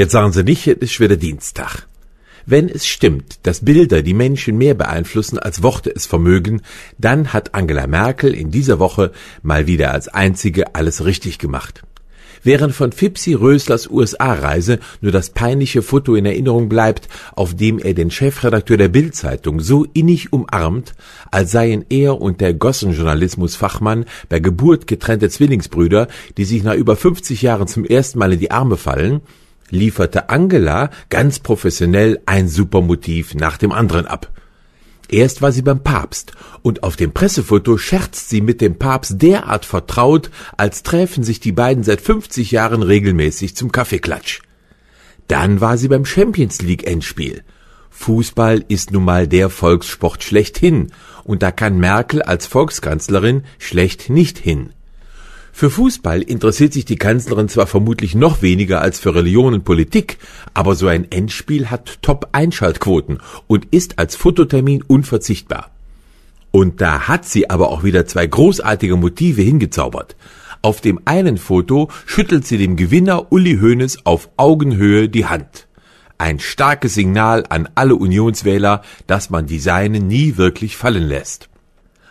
Jetzt sagen Sie nicht, es ist wieder Dienstag. Wenn es stimmt, dass Bilder die Menschen mehr beeinflussen, als Worte es vermögen, dann hat Angela Merkel in dieser Woche mal wieder als einzige alles richtig gemacht. Während von Fipsi Röslers USA-Reise nur das peinliche Foto in Erinnerung bleibt, auf dem er den Chefredakteur der Bild-Zeitung so innig umarmt, als seien er und der Gossenjournalismus-Fachmann bei Geburt getrennte Zwillingsbrüder, die sich nach über 50 Jahren zum ersten Mal in die Arme fallen, lieferte Angela ganz professionell ein Supermotiv nach dem anderen ab. Erst war sie beim Papst und auf dem Pressefoto scherzt sie mit dem Papst derart vertraut, als träfen sich die beiden seit 50 Jahren regelmäßig zum Kaffeeklatsch. Dann war sie beim Champions League Endspiel. Fußball ist nun mal der Volkssport schlechthin und da kann Merkel als Volkskanzlerin schlecht nicht hin. Für Fußball interessiert sich die Kanzlerin zwar vermutlich noch weniger als für Religion und Politik, aber so ein Endspiel hat Top-Einschaltquoten und ist als Fototermin unverzichtbar. Und da hat sie aber auch wieder zwei großartige Motive hingezaubert. Auf dem einen Foto schüttelt sie dem Gewinner Uli Hoeneß auf Augenhöhe die Hand. Ein starkes Signal an alle Unionswähler, dass man die Seine nie wirklich fallen lässt.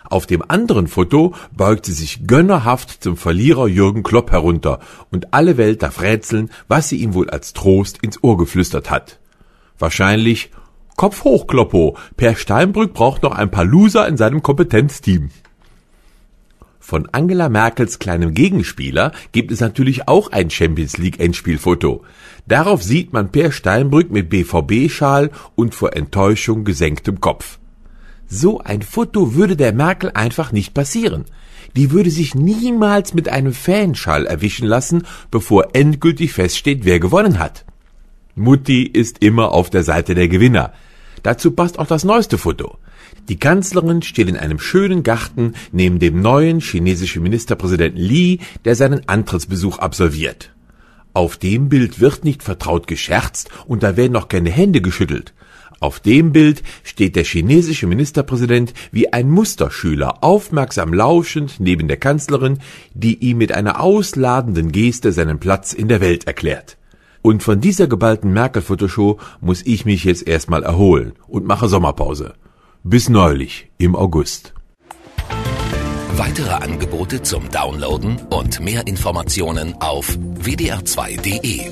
Auf dem anderen Foto beugt sie sich gönnerhaft zum Verlierer Jürgen Klopp herunter und alle Welt darf rätseln, was sie ihm wohl als Trost ins Ohr geflüstert hat. Wahrscheinlich Kopf hoch, Kloppo. Per Steinbrück braucht noch ein paar Loser in seinem Kompetenzteam. Von Angela Merkels kleinem Gegenspieler gibt es natürlich auch ein Champions League Endspielfoto. Darauf sieht man Per Steinbrück mit BVB-Schal und vor Enttäuschung gesenktem Kopf. So ein Foto würde der Merkel einfach nicht passieren. Die würde sich niemals mit einem Fanschall erwischen lassen, bevor endgültig feststeht, wer gewonnen hat. Mutti ist immer auf der Seite der Gewinner. Dazu passt auch das neueste Foto. Die Kanzlerin steht in einem schönen Garten neben dem neuen chinesischen Ministerpräsidenten Li, der seinen Antrittsbesuch absolviert. Auf dem Bild wird nicht vertraut gescherzt und da werden auch keine Hände geschüttelt. Auf dem Bild steht der chinesische Ministerpräsident wie ein Musterschüler aufmerksam lauschend neben der Kanzlerin, die ihm mit einer ausladenden Geste seinen Platz in der Welt erklärt. Und von dieser geballten Merkel-Fotoshow muss ich mich jetzt erstmal erholen und mache Sommerpause. Bis neulich im August. Weitere Angebote zum Downloaden und mehr Informationen auf wdr2.de.